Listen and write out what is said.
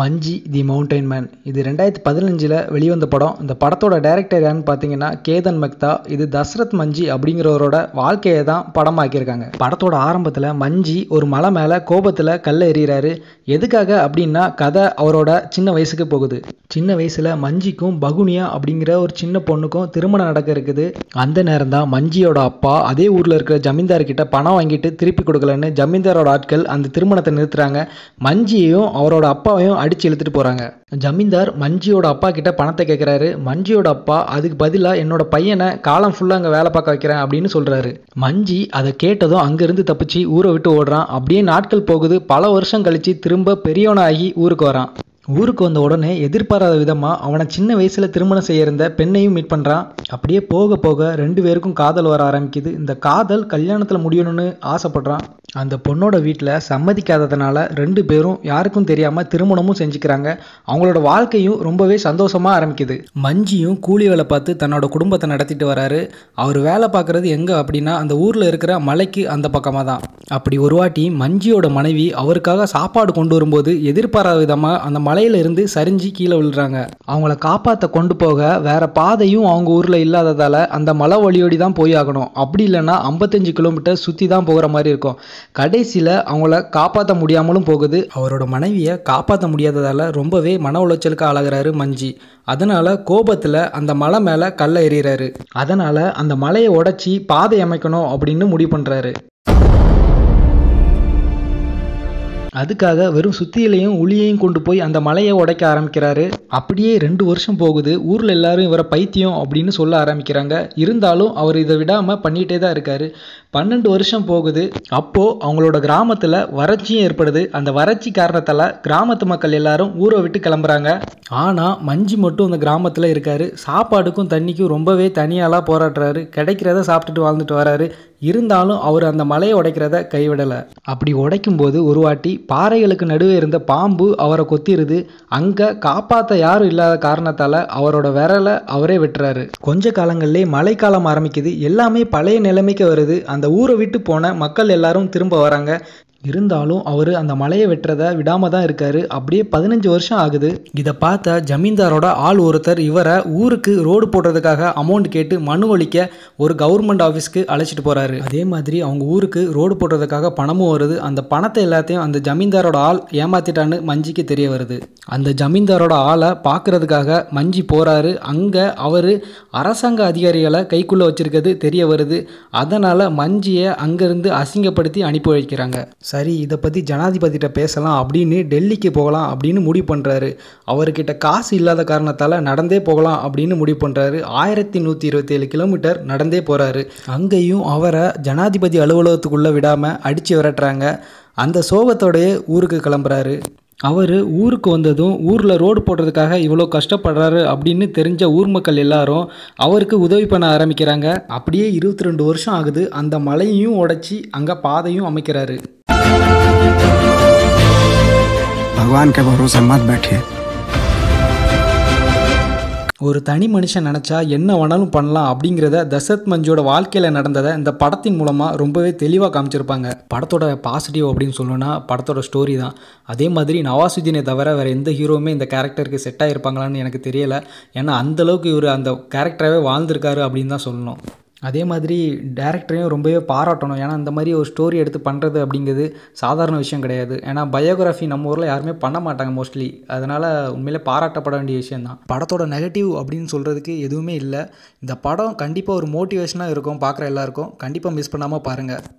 மஞ்சி தி mountain man இது ரெண்டாயிரத்தி பதினஞ்சில் வெளிவந்த படம் இந்த படத்தோட டைரக்டர் யாருன்னு பார்த்தீங்கன்னா கேதன் மக்தா இது தசரத் மஞ்சி அப்படிங்கிறவரோட வாழ்க்கையை தான் படமாக்கியிருக்காங்க படத்தோட ஆரம்பத்தில் மஞ்சி ஒரு மலை மேலே கோபத்தில் கல் எறிகிறாரு எதுக்காக அப்படின்னா கதை அவரோட சின்ன வயசுக்கு போகுது சின்ன வயசில் மஞ்சிக்கும் பகுனியா அப்படிங்கிற ஒரு சின்ன பொண்ணுக்கும் திருமணம் நடக்க இருக்குது அந்த நேரம் தான் மஞ்சியோட அப்பா அதே ஊரில் இருக்கிற ஜமீன்தார்கிட்ட பணம் வாங்கிட்டு திருப்பி கொடுக்கலன்னு ஜமீன்தாரோட ஆட்கள் அந்த திருமணத்தை நிறுத்துறாங்க மஞ்சியையும் அவரோட அப்பாவையும் எல்லாரும் அடிச்சு இழுத்துட்டு போகிறாங்க ஜமீன்தார் மஞ்சியோட அப்பா கிட்ட பணத்தை கேட்குறாரு மஞ்சியோட அப்பா அதுக்கு பதிலாக என்னோட பையனை காலம் ஃபுல்லாக அங்கே வேலை பார்க்க வைக்கிறேன் அப்படின்னு சொல்கிறாரு மஞ்சி அதை கேட்டதும் அங்கேருந்து தப்பிச்சு ஊரை விட்டு ஓடுறான் அப்படியே நாட்கள் போகுது பல வருஷம் கழித்து திரும்ப பெரியவனாகி ஊருக்கு வரான் ஊருக்கு வந்த உடனே எதிர்பாராத விதமாக அவனை சின்ன வயசில் திருமணம் செய்ய இருந்த பெண்ணையும் மீட் பண்ணுறான் அப்படியே போக போக ரெண்டு பேருக்கும் காதல் வர ஆரம்பிக்குது இந்த காதல் கல்யாணத்தில் முடியணும்னு ஆசைப்படுறான் அந்த பொண்ணோட வீட்டில் சம்மதிக்காததுனால ரெண்டு பேரும் யாருக்கும் தெரியாமல் திருமணமும் செஞ்சுக்கிறாங்க அவங்களோட வாழ்க்கையும் ரொம்பவே சந்தோஷமாக ஆரம்பிக்குது மஞ்சியும் கூலி வேலை பார்த்து தன்னோட குடும்பத்தை நடத்திட்டு வராரு அவர் வேலை பார்க்குறது எங்கே அப்படின்னா அந்த ஊரில் இருக்கிற மலைக்கு அந்த பக்கமாக தான் அப்படி ஒரு வாட்டி மஞ்சியோட மனைவி அவருக்காக சாப்பாடு கொண்டு வரும்போது எதிர்பாராத விதமாக அந்த மலை மலையிலிருந்து சரிஞ்சு கீழே விழுறாங்க அவங்கள காப்பாற்ற கொண்டு போக வேற பாதையும் அவங்க ஊரில் இல்லாததால் அந்த மலை வழியோடி தான் போய் ஆகணும் அப்படி இல்லைன்னா ஐம்பத்தஞ்சு கிலோமீட்டர் சுற்றி தான் போகிற மாதிரி இருக்கும் கடைசியில் அவங்கள காப்பாற்ற முடியாமலும் போகுது அவரோட மனைவியை காப்பாற்ற முடியாததால் ரொம்பவே மன உளைச்சலுக்கு ஆளாகிறாரு மஞ்சி அதனால் கோபத்தில் அந்த மலை மேலே கல்லை எறிகிறாரு அதனால் அந்த மலையை உடச்சி பாதை அமைக்கணும் அப்படின்னு முடிவு பண்ணுறாரு அதுக்காக வெறும் சுத்தியிலையும் உளியையும் கொண்டு போய் அந்த மலையை உடைக்க ஆரம்பிக்கிறாரு அப்படியே ரெண்டு வருஷம் போகுது ஊரில் எல்லாரும் இவரை பைத்தியம் அப்படின்னு சொல்ல ஆரம்பிக்கிறாங்க இருந்தாலும் அவர் இதை விடாமல் பண்ணிகிட்டே தான் இருக்காரு பன்னெண்டு வருஷம் போகுது அப்போது அவங்களோட கிராமத்தில் வறட்சியும் ஏற்படுது அந்த வறட்சி காரணத்தால் கிராமத்து மக்கள் எல்லாரும் ஊரை விட்டு கிளம்புறாங்க ஆனால் மஞ்சு மட்டும் அந்த கிராமத்தில் இருக்காரு சாப்பாடுக்கும் தண்ணிக்கும் ரொம்பவே தனியாலாம் போராடுறாரு கிடைக்கிறத சாப்பிட்டுட்டு வாழ்ந்துட்டு வராரு இருந்தாலும் அவர் அந்த மலையை உடைக்கிறத கைவிடலை அப்படி உடைக்கும் போது ஒரு வாட்டி பாறைகளுக்கு நடுவே இருந்த பாம்பு அவரை கொத்திருது அங்கே காப்பாற்ற யாரும் இல்லாத காரணத்தால் அவரோட விரலை அவரே வெட்டுறாரு கொஞ்ச காலங்கள்லேயே மழைக்காலம் ஆரம்பிக்குது எல்லாமே பழைய நிலைமைக்கு வருது அந்த ஊரை விட்டு போன மக்கள் எல்லாரும் திரும்ப வராங்க இருந்தாலும் அவர் அந்த மலையை வெட்டுறத விடாமல் தான் இருக்கார் அப்படியே பதினஞ்சு வருஷம் ஆகுது இதை பார்த்த ஜமீன்தாரோட ஆள் ஒருத்தர் இவரை ஊருக்கு ரோடு போடுறதுக்காக அமௌண்ட் கேட்டு மனு அளிக்க ஒரு கவர்மெண்ட் ஆஃபீஸ்க்கு அழைச்சிட்டு போகிறாரு அதே மாதிரி அவங்க ஊருக்கு ரோடு போடுறதுக்காக பணமும் வருது அந்த பணத்தை எல்லாத்தையும் அந்த ஜமீன்தாரோட ஆள் ஏமாத்திட்டான்னு மஞ்சிக்கு தெரிய வருது அந்த ஜமீன்தாரோட ஆளை பார்க்குறதுக்காக மஞ்சி போகிறாரு அங்கே அவர் அரசாங்க அதிகாரிகளை கைக்குள்ளே வச்சுருக்கிறது தெரிய வருது அதனால் மஞ்சியை அங்கேருந்து அசிங்கப்படுத்தி அனுப்பி வைக்கிறாங்க சரி இதை பற்றி ஜனாதிபதிகிட்ட பேசலாம் அப்படின்னு டெல்லிக்கு போகலாம் அப்படின்னு முடிவு பண்ணுறாரு அவர்கிட்ட காசு இல்லாத காரணத்தால் நடந்தே போகலாம் அப்படின்னு முடிவு பண்ணுறாரு ஆயிரத்தி நூற்றி இருபத்தி ஏழு கிலோமீட்டர் நடந்தே போகிறாரு அங்கேயும் அவரை ஜனாதிபதி அலுவலகத்துக்குள்ளே விடாமல் அடித்து விரட்டுறாங்க அந்த சோகத்தோடைய ஊருக்கு கிளம்புறாரு அவர் ஊருக்கு வந்ததும் ஊரில் ரோடு போடுறதுக்காக இவ்வளோ கஷ்டப்படுறாரு அப்படின்னு தெரிஞ்ச ஊர் மக்கள் எல்லாரும் அவருக்கு உதவி பண்ண ஆரம்பிக்கிறாங்க அப்படியே இருபத்தி ரெண்டு வருஷம் ஆகுது அந்த மலையையும் உடச்சி அங்கே பாதையும் அமைக்கிறாரு भगवान के भरोसे मत बैठिए ஒரு தனி மனுஷன் நினச்சா என்ன வேணாலும் பண்ணலாம் அப்படிங்கிறத தசரத் மஞ்சோட வாழ்க்கையில் நடந்ததை இந்த படத்தின் மூலமாக ரொம்பவே தெளிவாக காமிச்சிருப்பாங்க படத்தோட பாசிட்டிவ் அப்படின்னு சொல்லணும்னா படத்தோட ஸ்டோரி தான் அதே மாதிரி நவாசுதீனை தவிர வேறு எந்த ஹீரோவுமே இந்த கேரக்டருக்கு செட் ஆகிருப்பாங்களான்னு எனக்கு தெரியலை ஏன்னா அந்தளவுக்கு இவர் அந்த கேரக்டராகவே வாழ்ந்திருக்காரு அப்படின்னு தான் சொல்லணும் அதே மாதிரி டேரக்டரையும் ரொம்பவே பாராட்டணும் ஏன்னா இந்த மாதிரி ஒரு ஸ்டோரி எடுத்து பண்ணுறது அப்படிங்கிறது சாதாரண விஷயம் கிடையாது ஏன்னா பயோகிராஃபி நம்ம ஊரில் யாருமே பண்ண மாட்டாங்க மோஸ்ட்லி அதனால் உண்மையிலே பாராட்டப்பட வேண்டிய விஷயந்தான் படத்தோட நெகட்டிவ் அப்படின்னு சொல்கிறதுக்கு எதுவுமே இல்லை இந்த படம் கண்டிப்பாக ஒரு மோட்டிவேஷனாக இருக்கும் பார்க்குற எல்லாருக்கும் கண்டிப்பாக மிஸ் பண்ணாமல் பாருங்கள்